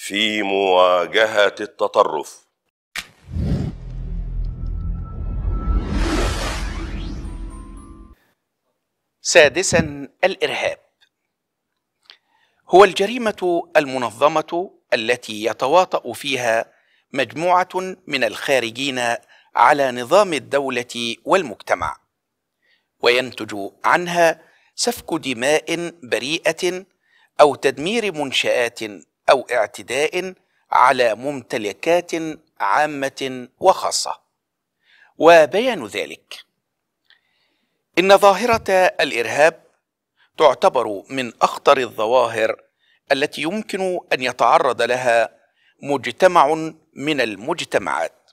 في مواجهة التطرف سادسا الإرهاب هو الجريمة المنظمة التي يتواطأ فيها مجموعة من الخارجين على نظام الدولة والمجتمع وينتج عنها سفك دماء بريئة أو تدمير منشآت أو اعتداء على ممتلكات عامة وخاصة وبيان ذلك إن ظاهرة الإرهاب تعتبر من أخطر الظواهر التي يمكن أن يتعرض لها مجتمع من المجتمعات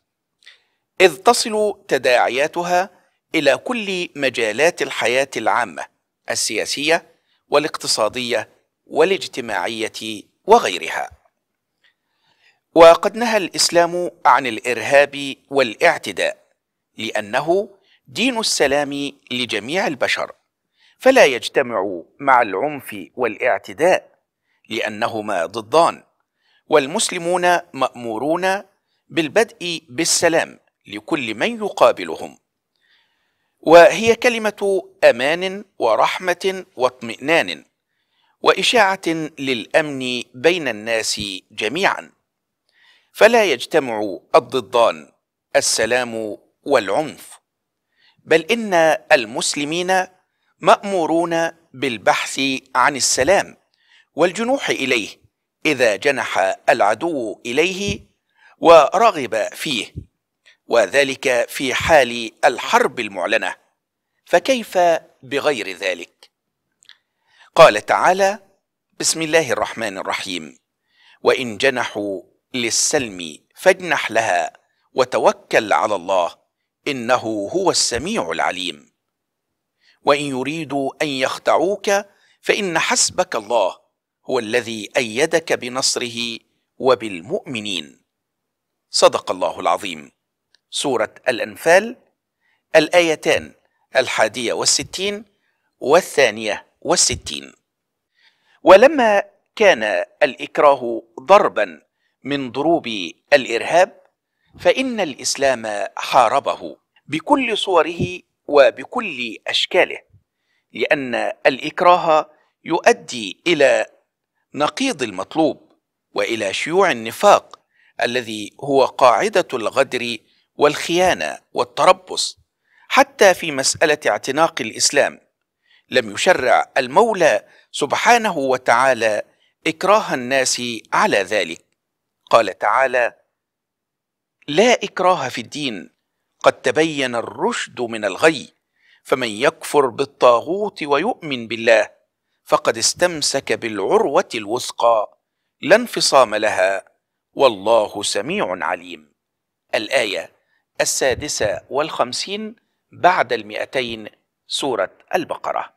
إذ تصل تداعياتها إلى كل مجالات الحياة العامة السياسية والاقتصادية والاجتماعية وغيرها وقد نهى الاسلام عن الارهاب والاعتداء لانه دين السلام لجميع البشر فلا يجتمع مع العنف والاعتداء لانهما ضدان والمسلمون مامورون بالبدء بالسلام لكل من يقابلهم وهي كلمه امان ورحمه واطمئنان وإشاعة للأمن بين الناس جميعا فلا يجتمع الضدان السلام والعنف بل إن المسلمين مأمورون بالبحث عن السلام والجنوح إليه إذا جنح العدو إليه ورغب فيه وذلك في حال الحرب المعلنة فكيف بغير ذلك؟ قال تعالى بسم الله الرحمن الرحيم وإن جنحوا للسلم فاجنح لها وتوكل على الله إنه هو السميع العليم وإن يريدوا أن يخدعوك فإن حسبك الله هو الذي أيدك بنصره وبالمؤمنين صدق الله العظيم سورة الأنفال الآيتان الحادية والستين والثانية والستين ولما كان الإكراه ضربا من ضروب الإرهاب فإن الإسلام حاربه بكل صوره وبكل أشكاله لأن الإكراه يؤدي إلى نقيض المطلوب وإلى شيوع النفاق الذي هو قاعدة الغدر والخيانة والتربص حتى في مسألة اعتناق الإسلام لم يشرع المولى سبحانه وتعالى إكراه الناس على ذلك قال تعالى لا إكراه في الدين قد تبين الرشد من الغي فمن يكفر بالطاغوت ويؤمن بالله فقد استمسك بالعروة الوثقى لا انفصام لها والله سميع عليم الآية السادسة والخمسين بعد المئتين سورة البقرة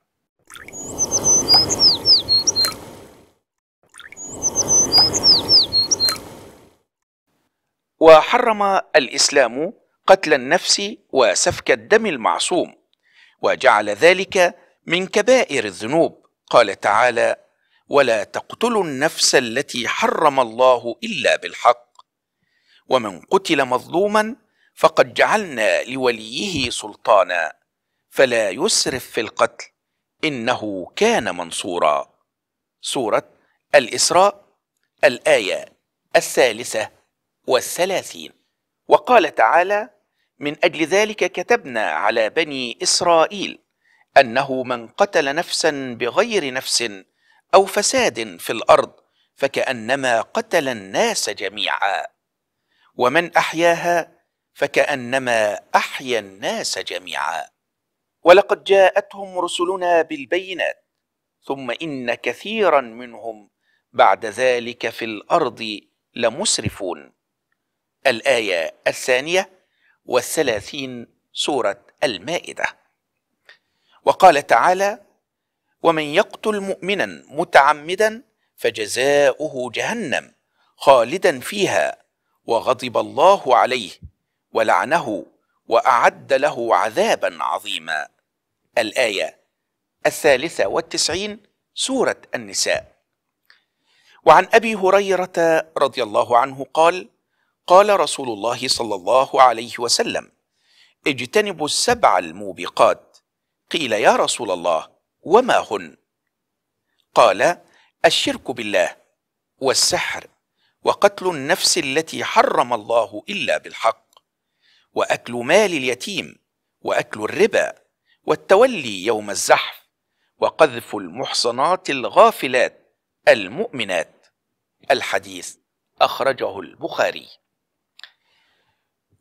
وحرم الإسلام قتل النفس وسفك الدم المعصوم وجعل ذلك من كبائر الذنوب قال تعالى ولا تقتلوا النفس التي حرم الله إلا بالحق ومن قتل مظلوما فقد جعلنا لوليه سلطانا فلا يسرف في القتل إنه كان منصورا سورة الإسراء الآية الثالثة والثلاثين وقال تعالى من أجل ذلك كتبنا على بني إسرائيل أنه من قتل نفسا بغير نفس أو فساد في الأرض فكأنما قتل الناس جميعا ومن أحياها فكأنما أحيا الناس جميعا ولقد جاءتهم رسلنا بالبينات ثم إن كثيرا منهم بعد ذلك في الأرض لمسرفون الآية الثانية والثلاثين سورة المائدة وقال تعالى ومن يقتل مؤمنا متعمدا فجزاؤه جهنم خالدا فيها وغضب الله عليه ولعنه وأعد له عذابا عظيما الآية الثالثة والتسعين سورة النساء وعن أبي هريرة رضي الله عنه قال قال رسول الله صلى الله عليه وسلم اجتنبوا السبع الموبقات قيل يا رسول الله وما هن قال الشرك بالله والسحر وقتل النفس التي حرم الله إلا بالحق وأكل مال اليتيم وأكل الربا والتولي يوم الزحف وقذف المحصنات الغافلات المؤمنات الحديث أخرجه البخاري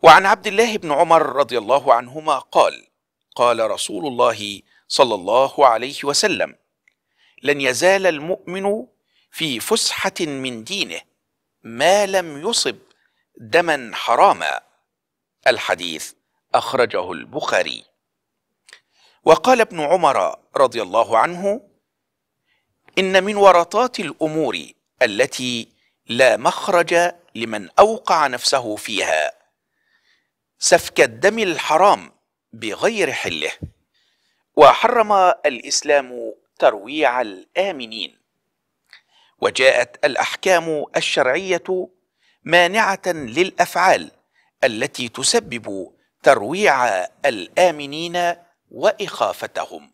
وعن عبد الله بن عمر رضي الله عنهما قال قال رسول الله صلى الله عليه وسلم لن يزال المؤمن في فسحة من دينه ما لم يصب دما حراما الحديث أخرجه البخاري وقال ابن عمر رضي الله عنه إن من ورطات الأمور التي لا مخرج لمن أوقع نفسه فيها سفك الدم الحرام بغير حله وحرم الإسلام ترويع الآمنين وجاءت الأحكام الشرعية مانعة للأفعال التي تسبب ترويع الآمنين واخافتهم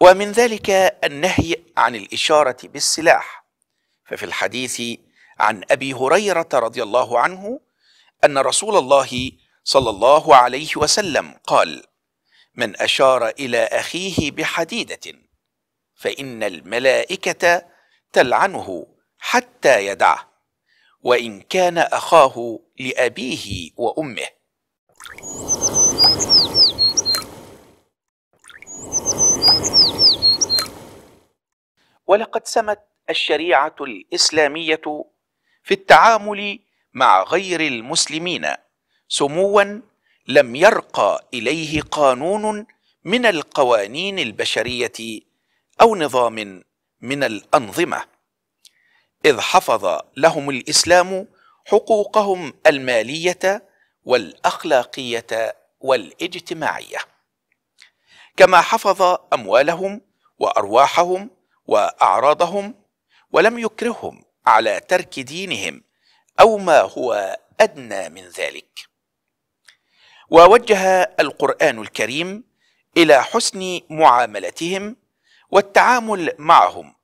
ومن ذلك النهي عن الاشاره بالسلاح ففي الحديث عن ابي هريره رضي الله عنه ان رسول الله صلى الله عليه وسلم قال من اشار الى اخيه بحديده فان الملائكه تلعنه حتى يدعه وان كان اخاه لابيه وامه ولقد سمت الشريعه الاسلاميه في التعامل مع غير المسلمين سموا لم يرقى اليه قانون من القوانين البشريه او نظام من الانظمه اذ حفظ لهم الاسلام حقوقهم الماليه والاخلاقيه والاجتماعيه كما حفظ اموالهم وارواحهم واعراضهم ولم يكرههم على ترك دينهم او ما هو ادنى من ذلك ووجه القران الكريم الى حسن معاملتهم والتعامل معهم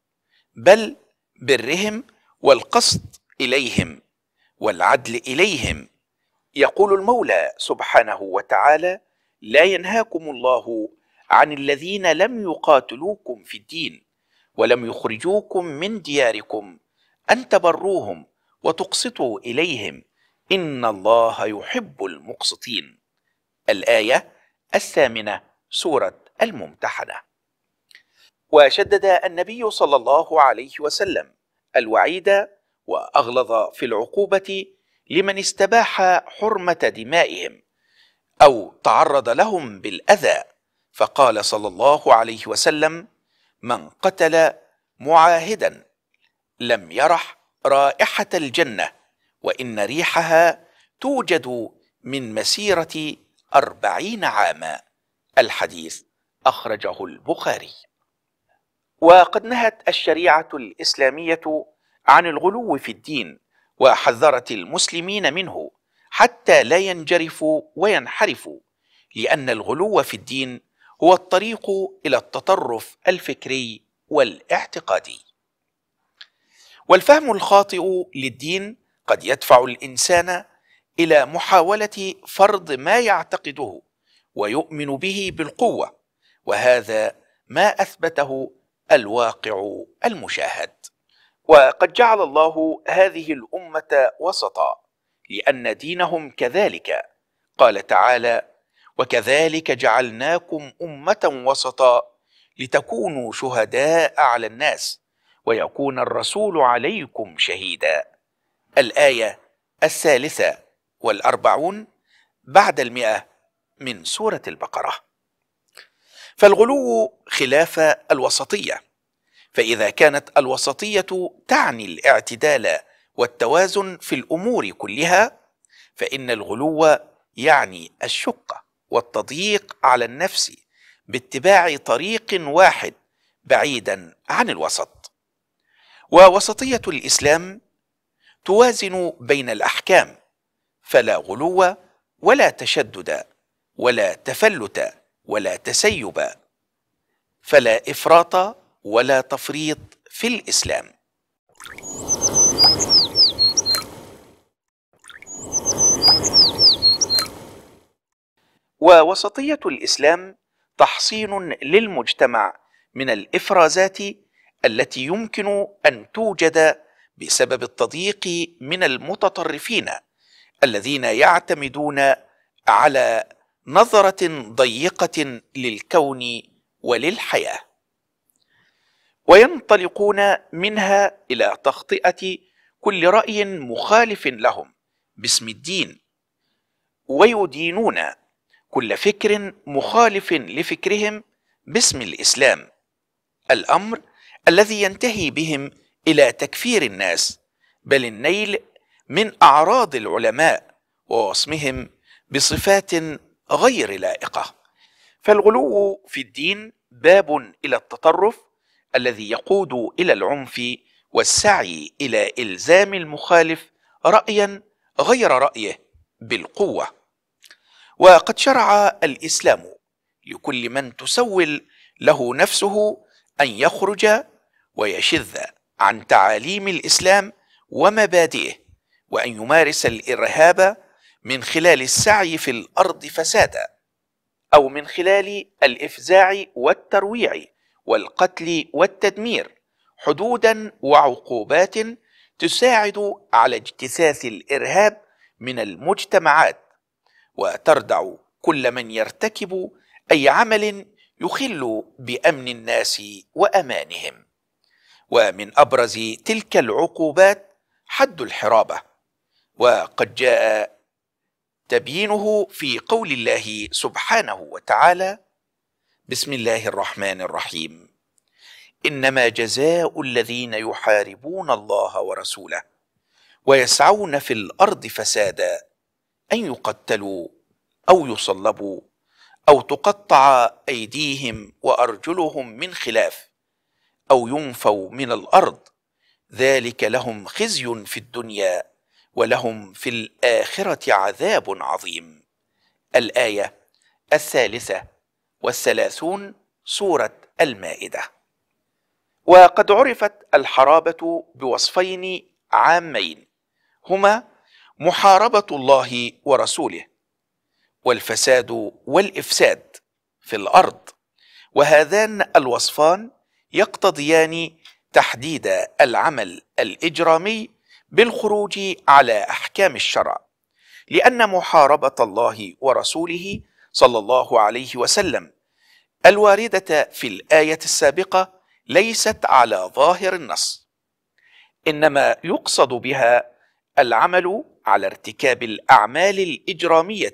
بل برهم والقصد اليهم والعدل اليهم يقول المولى سبحانه وتعالى لا ينهاكم الله عن الذين لم يقاتلوكم في الدين ولم يخرجوكم من دياركم أن تبروهم وتقسطوا إليهم إن الله يحب المقسطين الآية الثامنة سورة الممتحنة وشدد النبي صلى الله عليه وسلم الوعيد وأغلظ في العقوبة لمن استباح حرمة دمائهم أو تعرض لهم بالأذى فقال صلى الله عليه وسلم من قتل معاهدا لم يرح رائحة الجنة وإن ريحها توجد من مسيرة أربعين عاما الحديث أخرجه البخاري وقد نهت الشريعة الإسلامية عن الغلو في الدين وحذرت المسلمين منه حتى لا ينجرفوا وينحرفوا لأن الغلو في الدين هو الطريق الى التطرف الفكري والاعتقادي والفهم الخاطئ للدين قد يدفع الانسان الى محاوله فرض ما يعتقده ويؤمن به بالقوه وهذا ما اثبته الواقع المشاهد وقد جعل الله هذه الامه وسطا لان دينهم كذلك قال تعالى وكذلك جعلناكم امه وسطا لتكونوا شهداء على الناس ويكون الرسول عليكم شهيدا الايه الثالثه والاربعون بعد المئه من سوره البقره فالغلو خلاف الوسطيه فاذا كانت الوسطيه تعني الاعتدال والتوازن في الامور كلها فان الغلو يعني الشقه والتضييق على النفس باتباع طريق واحد بعيدا عن الوسط ووسطيه الاسلام توازن بين الاحكام فلا غلو ولا تشدد ولا تفلت ولا تسيب فلا افراط ولا تفريط في الاسلام ووسطية الإسلام تحصين للمجتمع من الإفرازات التي يمكن أن توجد بسبب التضييق من المتطرفين الذين يعتمدون على نظرة ضيقة للكون وللحياة وينطلقون منها إلى تخطئة كل رأي مخالف لهم باسم الدين ويدينون كل فكر مخالف لفكرهم باسم الاسلام الامر الذي ينتهي بهم الى تكفير الناس بل النيل من اعراض العلماء ووصمهم بصفات غير لائقه فالغلو في الدين باب الى التطرف الذي يقود الى العنف والسعي الى الزام المخالف رايا غير رايه بالقوه وقد شرع الإسلام لكل من تسول له نفسه أن يخرج ويشذ عن تعاليم الإسلام ومبادئه وأن يمارس الإرهاب من خلال السعي في الأرض فسادا أو من خلال الإفزاع والترويع والقتل والتدمير حدودا وعقوبات تساعد على اجتثاث الإرهاب من المجتمعات وتردع كل من يرتكب اي عمل يخل بامن الناس وامانهم ومن ابرز تلك العقوبات حد الحرابه وقد جاء تبيينه في قول الله سبحانه وتعالى بسم الله الرحمن الرحيم انما جزاء الذين يحاربون الله ورسوله ويسعون في الارض فسادا أن يقتلوا أو يصلبوا أو تقطع أيديهم وأرجلهم من خلاف أو ينفوا من الأرض ذلك لهم خزي في الدنيا ولهم في الآخرة عذاب عظيم الآية الثالثة والثلاثون سورة المائدة وقد عرفت الحرابة بوصفين عامين هما محاربه الله ورسوله والفساد والافساد في الارض وهذان الوصفان يقتضيان تحديد العمل الاجرامي بالخروج على احكام الشرع لان محاربه الله ورسوله صلى الله عليه وسلم الوارده في الايه السابقه ليست على ظاهر النص انما يقصد بها العمل على ارتكاب الاعمال الاجراميه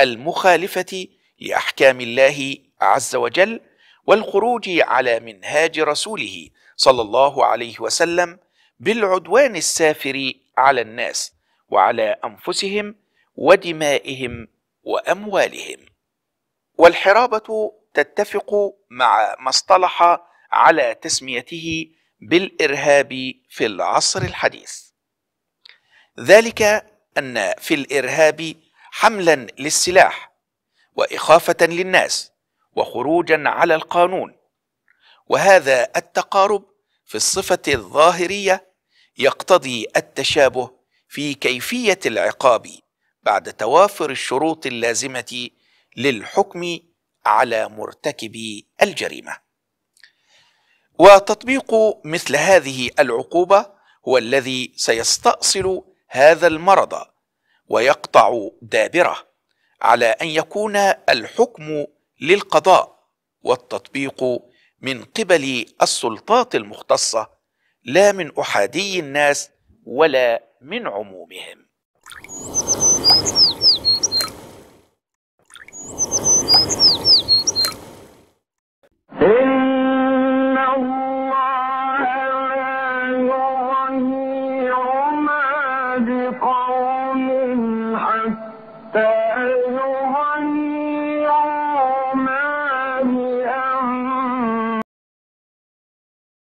المخالفه لاحكام الله عز وجل والخروج على منهاج رسوله صلى الله عليه وسلم بالعدوان السافر على الناس وعلى انفسهم ودمائهم واموالهم والحرابه تتفق مع ما اصطلح على تسميته بالارهاب في العصر الحديث ذلك أن في الإرهاب حملا للسلاح وإخافة للناس وخروجا على القانون وهذا التقارب في الصفة الظاهرية يقتضي التشابه في كيفية العقاب بعد توافر الشروط اللازمة للحكم على مرتكبي الجريمة. وتطبيق مثل هذه العقوبة هو الذي سيستأصل هذا المرض ويقطع دابره على ان يكون الحكم للقضاء والتطبيق من قبل السلطات المختصه لا من احادي الناس ولا من عمومهم you